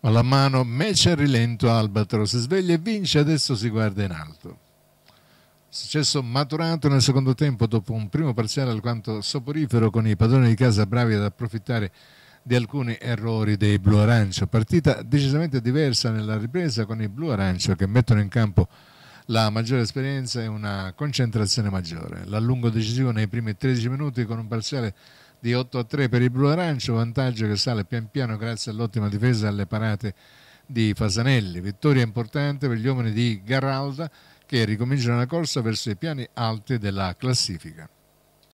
alla mano, match a rilento Albatro, si sveglia e vince, adesso si guarda in alto. Successo maturato nel secondo tempo dopo un primo parziale alquanto soporifero con i padroni di casa bravi ad approfittare di alcuni errori dei blu-arancio. Partita decisamente diversa nella ripresa con i blu-arancio che mettono in campo la maggiore esperienza e una concentrazione maggiore. L'allungo decisivo nei primi 13 minuti con un parziale di 8 a 3 per il blu arancio, vantaggio che sale pian piano grazie all'ottima difesa e alle parate di Fasanelli. Vittoria importante per gli uomini di Garralda che ricominciano la corsa verso i piani alti della classifica.